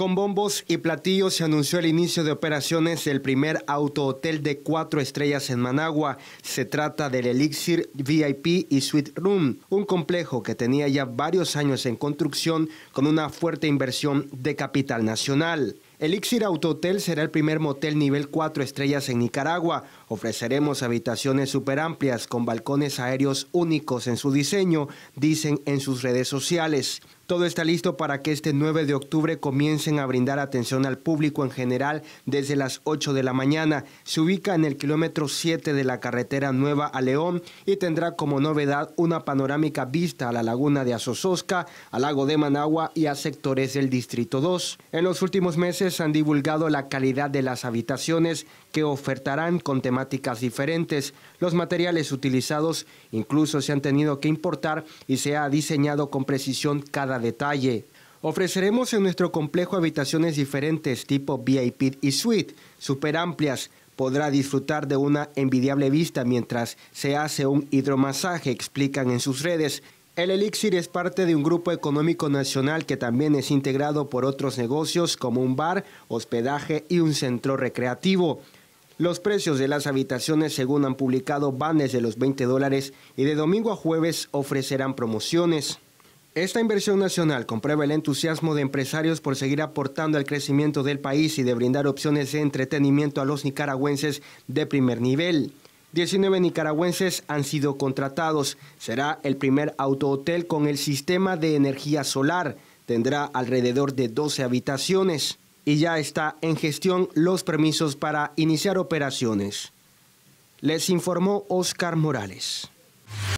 Con bombos y platillos se anunció el inicio de operaciones del primer autohotel de cuatro estrellas en Managua. Se trata del Elixir VIP y Suite Room, un complejo que tenía ya varios años en construcción con una fuerte inversión de capital nacional. Elixir Autohotel será el primer motel nivel 4 estrellas en Nicaragua. Ofreceremos habitaciones amplias con balcones aéreos únicos en su diseño, dicen en sus redes sociales. Todo está listo para que este 9 de octubre comiencen a brindar atención al público en general desde las 8 de la mañana. Se ubica en el kilómetro 7 de la carretera Nueva a León y tendrá como novedad una panorámica vista a la laguna de Azozosca, al lago de Managua y a sectores del Distrito 2. En los últimos meses han divulgado la calidad de las habitaciones que ofertarán con temáticas diferentes. Los materiales utilizados incluso se han tenido que importar y se ha diseñado con precisión cada detalle. Ofreceremos en nuestro complejo habitaciones diferentes tipo VIP y suite, super amplias. Podrá disfrutar de una envidiable vista mientras se hace un hidromasaje, explican en sus redes. El Elixir es parte de un grupo económico nacional que también es integrado por otros negocios como un bar, hospedaje y un centro recreativo. Los precios de las habitaciones, según han publicado, van desde los 20 dólares y de domingo a jueves ofrecerán promociones. Esta inversión nacional comprueba el entusiasmo de empresarios por seguir aportando al crecimiento del país y de brindar opciones de entretenimiento a los nicaragüenses de primer nivel. 19 nicaragüenses han sido contratados. Será el primer autohotel con el sistema de energía solar. Tendrá alrededor de 12 habitaciones y ya está en gestión los permisos para iniciar operaciones. Les informó Oscar Morales.